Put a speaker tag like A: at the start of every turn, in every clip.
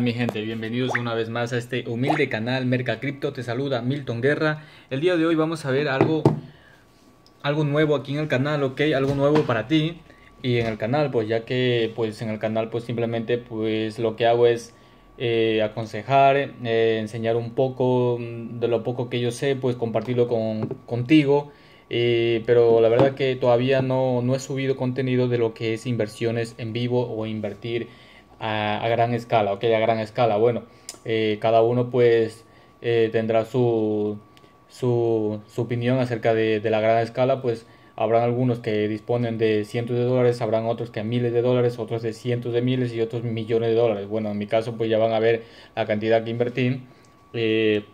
A: Mi gente, bienvenidos una vez más a este humilde canal Mercacripto, te saluda Milton Guerra. El día de hoy vamos a ver algo, algo nuevo aquí en el canal, ok, algo nuevo para ti y en el canal, pues ya que pues en el canal pues simplemente pues lo que hago es eh, aconsejar, eh, enseñar un poco de lo poco que yo sé, pues compartirlo con, contigo. Eh, pero la verdad que todavía no, no he subido contenido de lo que es inversiones en vivo o invertir a, gran escala, ok, a gran escala, bueno, eh, cada uno pues eh, tendrá su, su, opinión acerca de, la gran escala, pues habrán algunos que disponen de cientos de dólares, habrán otros que miles de dólares, otros de cientos de miles y otros millones de dólares. Bueno, en mi caso pues ya van a ver la cantidad que invertí. Eh,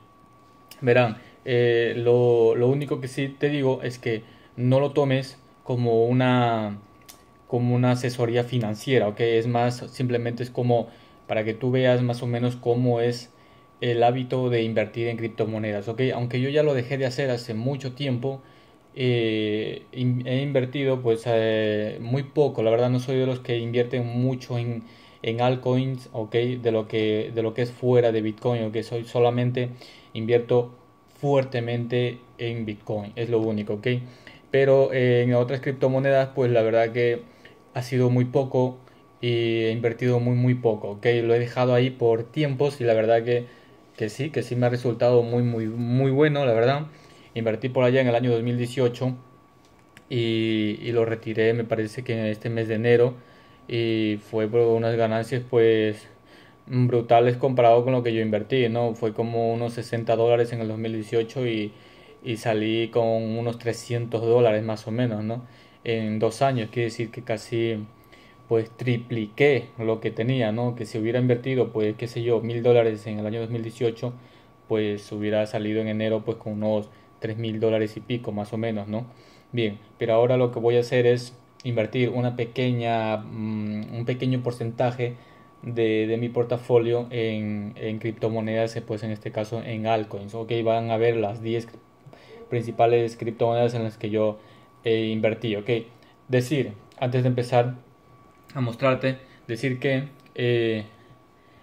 A: verán, lo, lo único que sí te digo es que no lo tomes como una como una asesoría financiera, ¿ok? Es más, simplemente es como para que tú veas más o menos cómo es el hábito de invertir en criptomonedas, ¿ok? Aunque yo ya lo dejé de hacer hace mucho tiempo, eh, he invertido pues eh, muy poco, la verdad no soy de los que invierten mucho en, en altcoins, ¿ok? De lo, que, de lo que es fuera de Bitcoin, ¿ok? Soy solamente invierto fuertemente en Bitcoin, es lo único, ¿ok? Pero eh, en otras criptomonedas pues la verdad que ha sido muy poco y he invertido muy muy poco, Lo he dejado ahí por tiempos y la verdad que, que sí, que sí me ha resultado muy muy muy bueno, la verdad. Invertí por allá en el año 2018 y, y lo retiré, me parece que en este mes de enero y fue por unas ganancias pues brutales comparado con lo que yo invertí, ¿no? Fue como unos 60 dólares en el 2018 y, y salí con unos 300 dólares más o menos, ¿no? en dos años, quiere decir que casi pues tripliqué lo que tenía, ¿no? Que si hubiera invertido, pues qué sé yo, mil dólares en el año 2018, pues hubiera salido en enero pues con unos tres mil dólares y pico más o menos, ¿no? Bien, pero ahora lo que voy a hacer es invertir una pequeña, mm, un pequeño porcentaje de, de mi portafolio en, en, criptomonedas, pues en este caso en altcoins, ok, van a ver las 10 principales criptomonedas en las que yo invertir invertí, ¿ok? Decir, antes de empezar a mostrarte, decir que eh,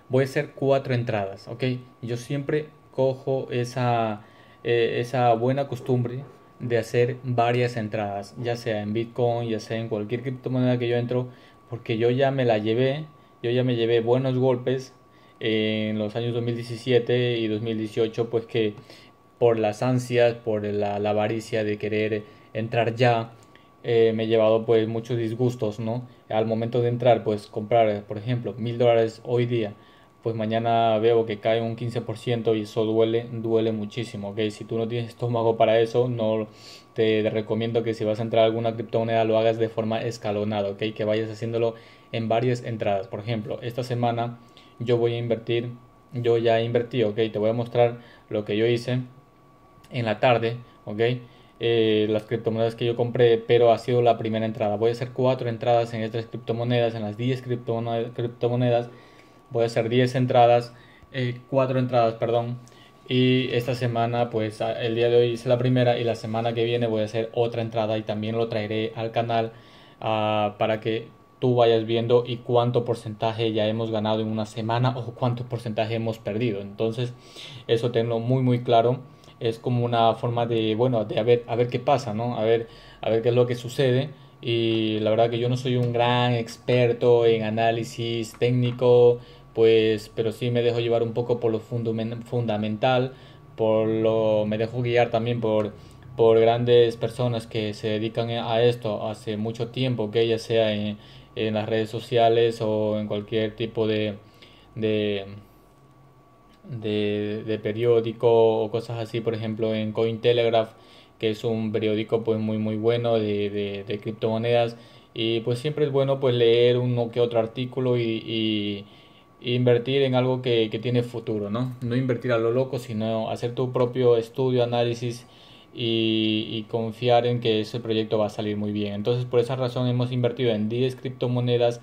A: voy a hacer cuatro entradas, ¿ok? Yo siempre cojo esa, eh, esa buena costumbre de hacer varias entradas, ya sea en Bitcoin, ya sea en cualquier criptomoneda que yo entro, porque yo ya me la llevé, yo ya me llevé buenos golpes en los años 2017 y 2018, pues que por las ansias, por la avaricia de querer entrar ya eh, me he llevado pues muchos disgustos, ¿no? Al momento de entrar, pues comprar, por ejemplo, mil dólares hoy día, pues mañana veo que cae un 15% y eso duele, duele muchísimo, ¿ok? Si tú no tienes estómago para eso, no te recomiendo que si vas a entrar alguna criptomoneda lo hagas de forma escalonada, ¿ok? Que vayas haciéndolo en varias entradas. Por ejemplo, esta semana yo voy a invertir, yo ya he invertido ¿ok? Te voy a mostrar lo que yo hice en la tarde, ¿ok? Eh, las criptomonedas que yo compré, pero ha sido la primera entrada. Voy a hacer cuatro entradas en estas criptomonedas, en las 10 criptomonedas. Voy a hacer 10 entradas, eh, cuatro entradas, perdón. Y esta semana, pues el día de hoy hice la primera y la semana que viene voy a hacer otra entrada y también lo traeré al canal ah, para que tú vayas viendo y cuánto porcentaje ya hemos ganado en una semana o cuánto porcentaje hemos perdido. Entonces, eso tenlo muy muy claro es como una forma de, bueno, de a ver, a ver qué pasa, ¿no? A ver, a ver qué es lo que sucede. Y la verdad que yo no soy un gran experto en análisis técnico, pues, pero sí me dejo llevar un poco por lo fundamental, por lo, me dejo guiar también por, por grandes personas que se dedican a esto hace mucho tiempo, que ya sea en, las redes sociales o en cualquier tipo de de, de periódico o cosas así, por ejemplo en Cointelegraph, que es un periódico pues muy muy bueno de, de, criptomonedas y pues siempre es bueno pues leer uno que otro artículo y, y invertir en algo que, que, tiene futuro, ¿no? No invertir a lo loco, sino hacer tu propio estudio, análisis y, y, confiar en que ese proyecto va a salir muy bien. Entonces, por esa razón hemos invertido en 10 criptomonedas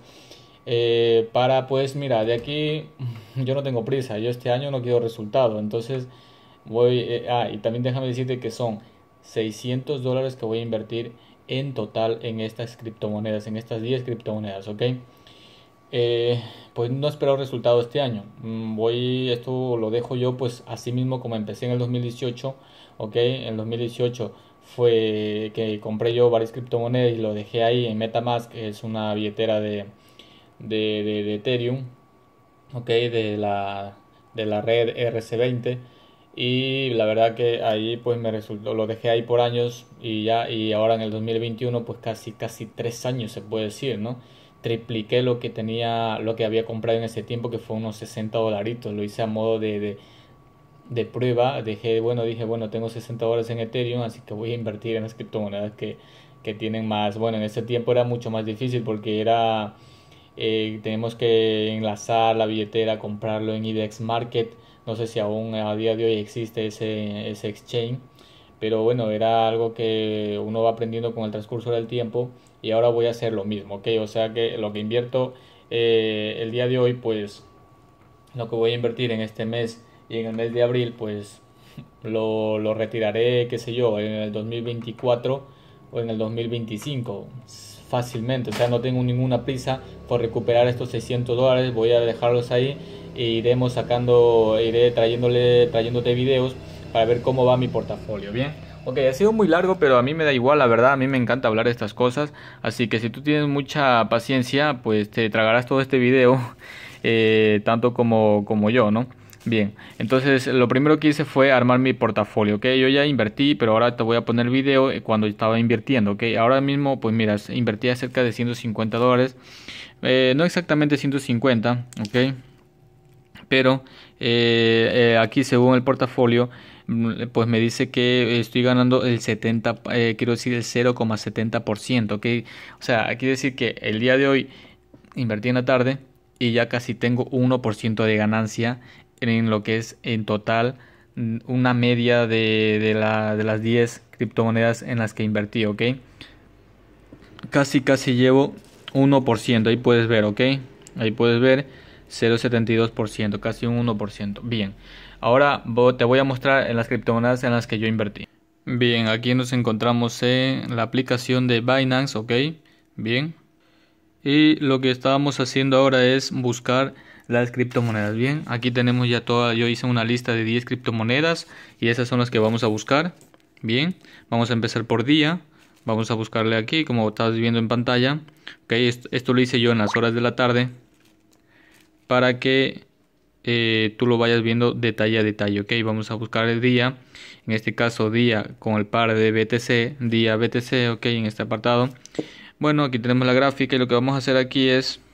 A: eh, para, pues, mira, de aquí yo no tengo prisa, yo este año no quiero resultado, entonces voy, eh, ah, y también déjame decirte que son 600 dólares que voy a invertir en total en estas criptomonedas, en estas 10 criptomonedas, ¿ok? Eh, pues no espero resultado este año. Mm, voy, esto lo dejo yo pues así mismo como empecé en el 2018, ¿ok? En el 2018 fue que compré yo varias criptomonedas y lo dejé ahí en Metamask, que es una billetera de, de, de Ethereum, okay, de, la, de la red RC20 y la verdad que ahí pues me resultó, lo dejé ahí por años y ya y ahora en el 2021 pues casi casi tres años se puede decir, ¿no? Tripliqué lo que tenía, lo que había comprado en ese tiempo que fue unos 60 dolaritos, lo hice a modo de, de, prueba, dejé, bueno, dije, bueno, tengo 60 dólares en Ethereum, así que voy a invertir en las criptomonedas que, que tienen más, bueno, en ese tiempo era mucho más difícil porque era eh, tenemos que enlazar la billetera, comprarlo en IDEX Market. No sé si aún a día de hoy existe ese, ese exchange, pero bueno, era algo que uno va aprendiendo con el transcurso del tiempo y ahora voy a hacer lo mismo, ¿ok? O sea que lo que invierto eh, el día de hoy, pues lo que voy a invertir en este mes y en el mes de abril, pues lo, lo retiraré, qué sé yo, en el 2024 o en el 2025 fácilmente. O sea, no tengo ninguna prisa por recuperar estos 600 dólares. Voy a dejarlos ahí e iremos sacando, iré trayéndole, trayéndote videos para ver cómo va mi portafolio. Bien. Ok, ha sido muy largo, pero a mí me da igual, la verdad, a mí me encanta hablar de estas cosas. Así que si tú tienes mucha paciencia, pues te tragarás todo este video, eh, tanto como, como yo, ¿no? Bien, entonces lo primero que hice fue armar mi portafolio, ¿ok? Yo ya invertí, pero ahora te voy a poner video eh, cuando estaba invirtiendo, ¿ok? Ahora mismo, pues mira, invertía cerca de 150 dólares, eh, no exactamente 150, ¿ok? Pero eh, aquí según el portafolio, mm, pues me dice que estoy ganando el 70, quiero decir el 0,70%, ¿ok? O sea, aquí decir que el día de hoy invertí en la tarde y ya casi tengo 1% de ganancia en lo que es en total mm, una media de, la, de las 10 criptomonedas en las que invertí, ¿ok? Casi, casi llevo 1%, ahí puedes ver, ¿ok? Ahí puedes ver 0,72%, casi un 1%. Bien, ahora te voy a mostrar en las criptomonedas en las que yo invertí. Bien, aquí nos encontramos en la aplicación de Binance, ¿ok? Bien. Y lo que estábamos haciendo ahora es buscar las criptomonedas. Bien, aquí tenemos ya toda, yo hice una lista de 10 criptomonedas y esas son las que vamos a buscar. Bien, vamos a empezar por día. Vamos a buscarle aquí, como estás viendo en pantalla. ok, esto, lo hice yo en las horas de la tarde para que eh, tú lo vayas viendo detalle a detalle. Ok, vamos a buscar el día. En este caso, día con el par de BTC, día BTC. Ok, en este apartado. Bueno, aquí tenemos la gráfica y lo que vamos a hacer aquí es